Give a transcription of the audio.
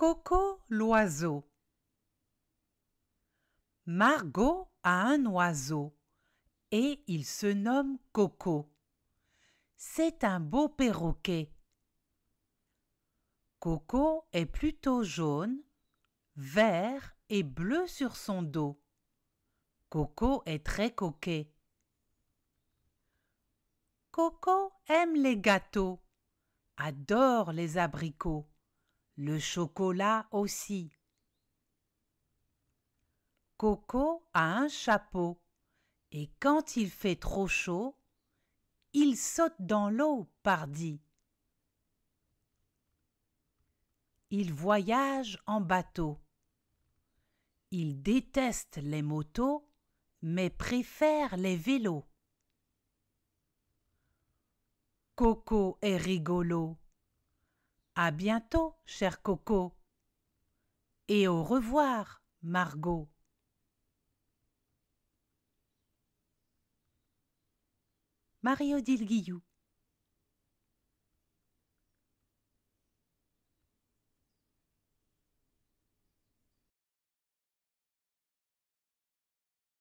Coco l'oiseau. Margot a un oiseau et il se nomme Coco. C'est un beau perroquet. Coco est plutôt jaune, vert et bleu sur son dos. Coco est très coquet. Coco aime les gâteaux, adore les abricots le chocolat aussi. Coco a un chapeau et quand il fait trop chaud, il saute dans l'eau, pardi. Il voyage en bateau. Il déteste les motos, mais préfère les vélos. Coco est rigolo. À bientôt, cher Coco. Et au revoir, Margot. Mario Dilguillou